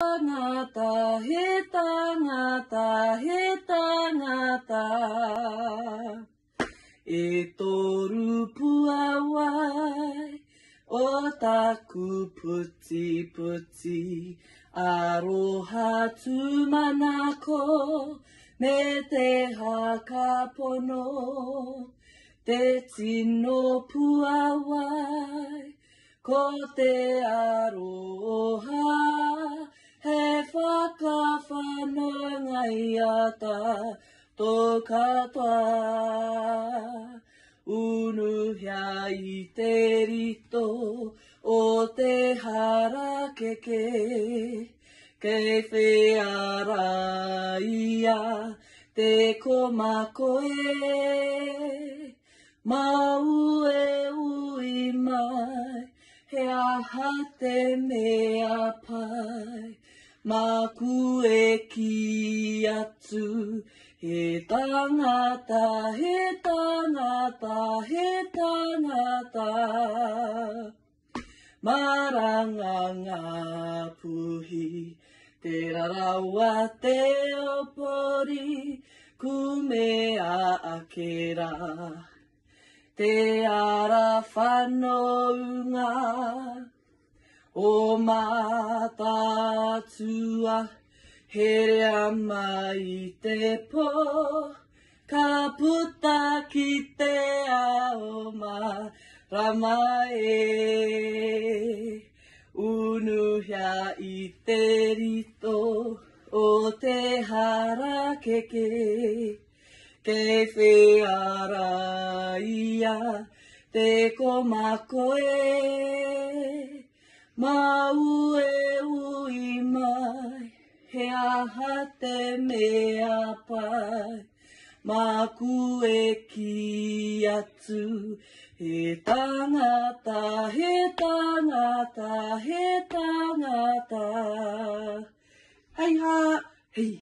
Tangata, he tangata, he tangata. E toru puawai, o puti Aroha tumanako, me hakapono. Te tino puawai, ko te aroha. tata tō katoa. Unuhia i te rito o te hara keke, kei whea ia te komako e. Mau e ui mai, he aha te mea pai, Māku e ki atu, he tangata, he tangata, he tangata. Maranga ngā puhi, te rarawa te opori, ku mea akera, te ara whanounga. Te O mata tua he rea mai te po Ka puta ki te ao ma rama e Unu hea i te rito o te hara keke Ke whea ia te komako e Ma ue ui mai, he aha te mea pai, ma ku e ki atu. He tangata, he tangata, he tangata. Hei ha, hei.